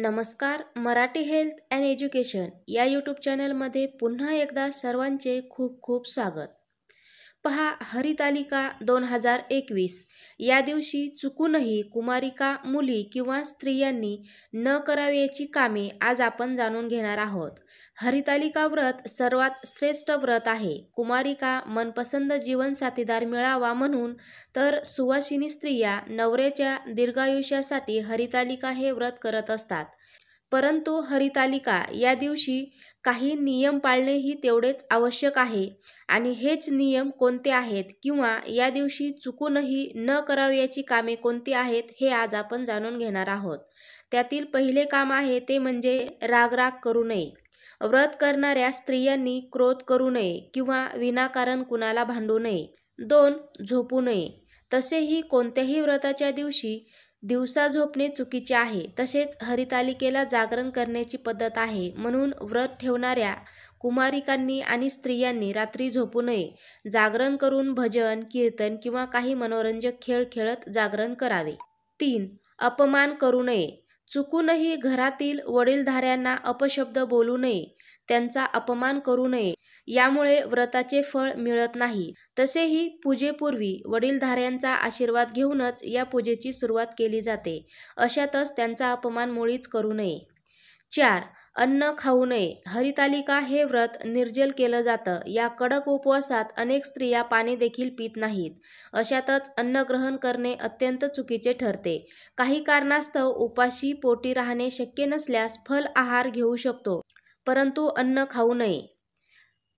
नमस्कार Marathi health and education या YouTube चॅनलमध्ये पुन्हा एकदा सर्वांचे खूप खूप स्वागत पहा हरितालिका दोन हजार एकवीस या दिवशी चुकूनही कुमारिका मुली किंवा स्त्रियांनी न करावयाची कामे आज आपण जाणून घेणार आहोत हरितालिका व्रत सर्वात श्रेष्ठ व्रत आहे कुमारिका मनपसंद जीवनसाथीदार मिळावा म्हणून तर सुवासिनी स्त्रिया नवऱ्याच्या दीर्घायुष्यासाठी हरितालिका हे व्रत करत असतात परंतु हरितालिका या दिवशी काही नियम पाळणेही तेवढेच आवश्यक आहे आणि हेच नियम कोणते आहेत किंवा या दिवशी चुकूनही न करावयाची कामे कोणती आहेत हे आज आपण जाणून घेणार आहोत त्यातील पहिले काम आहे ते म्हणजे रागराग करू नये व्रत करणाऱ्या स्त्रियांनी क्रोध करू नये किंवा विनाकारण कुणाला भांडू नये दोन झोपू नये तसेही कोणत्याही व्रताच्या दिवशी दिवसा झोपणे चुकीचे आहे तसेच हरितालिकेला जागरण करण्याची पद्धत आहे म्हणून व्रत ठेवणाऱ्या कुमारिकांनी आणि स्त्रियांनी रात्री झोपू नये जागरण करून भजन कीर्तन किंवा काही मनोरंजक खेळ खेळत जागरण करावे तीन अपमान करू नये चुकूनही घरातील वडीलधाऱ्यांना अपशब्द बोलू नये त्यांचा अपमान करू नये यामुळे व्रताचे फळ मिळत नाही तसेही पूजेपूर्वी वडीलधाऱ्यांचा आशीर्वाद घेऊनच या पूजेची सुरुवात केली जाते अशातच त्यांचा अपमान मुळीच करू नये चार अन्न खाऊ नये हरितालिका हे व्रत निर्जल केलं जातं या कडक उपवासात अनेक स्त्रिया पाणी देखील पित नाहीत अशातच अन्न ग्रहण करणे अत्यंत चुकीचे ठरते काही कारणास्तव उपाशी पोटी राहणे शक्य नसल्यास फल आहार घेऊ शकतो परंतु अन्न खाऊ नये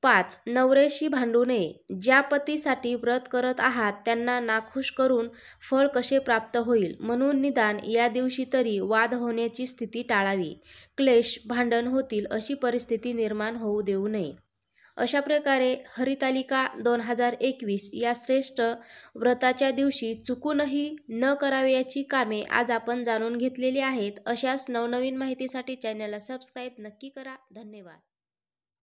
पाच नवरेशी भांडू नये ज्या पतीसाठी व्रत करत आहात त्यांना नाखुश करून फळ कसे प्राप्त होईल म्हणून निदान या दिवशी तरी वाद होण्याची स्थिती टाळावी क्लेश भांडण होतील अशी परिस्थिती निर्माण होऊ देऊ नये अशा प्रकारे हरितालिका दोन हजार एकवीस या श्रेष्ठ व्रताच्या दिवशी चुकूनही न करावयाची कामे आज आपण जाणून घेतलेली आहेत अशाच नवनवीन माहितीसाठी चॅनलला सबस्क्राईब नक्की करा धन्यवाद